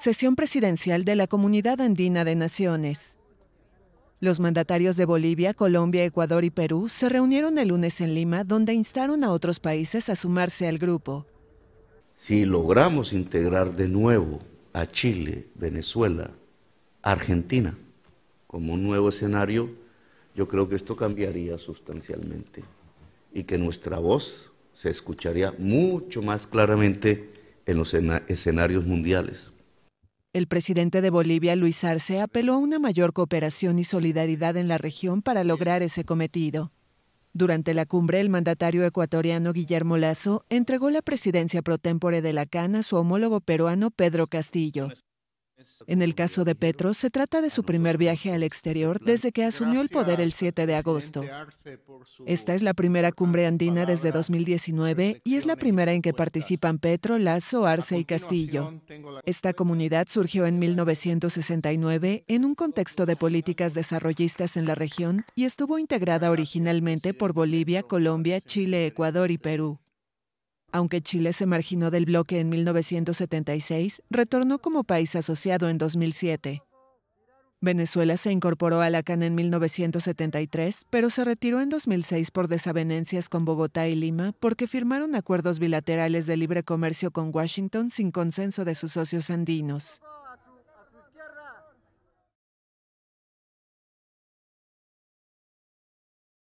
Sesión presidencial de la Comunidad Andina de Naciones. Los mandatarios de Bolivia, Colombia, Ecuador y Perú se reunieron el lunes en Lima, donde instaron a otros países a sumarse al grupo. Si logramos integrar de nuevo a Chile, Venezuela, Argentina como un nuevo escenario, yo creo que esto cambiaría sustancialmente y que nuestra voz se escucharía mucho más claramente en los escenarios mundiales. El presidente de Bolivia, Luis Arce, apeló a una mayor cooperación y solidaridad en la región para lograr ese cometido. Durante la cumbre, el mandatario ecuatoriano Guillermo Lazo entregó la presidencia pro tempore de la CAN a su homólogo peruano Pedro Castillo. En el caso de Petro, se trata de su primer viaje al exterior desde que asumió el poder el 7 de agosto. Esta es la primera cumbre andina desde 2019 y es la primera en que participan Petro, Lazo, Arce y Castillo. Esta comunidad surgió en 1969 en un contexto de políticas desarrollistas en la región y estuvo integrada originalmente por Bolivia, Colombia, Chile, Ecuador y Perú. Aunque Chile se marginó del bloque en 1976, retornó como país asociado en 2007. Venezuela se incorporó a la CAN en 1973, pero se retiró en 2006 por desavenencias con Bogotá y Lima porque firmaron acuerdos bilaterales de libre comercio con Washington sin consenso de sus socios andinos.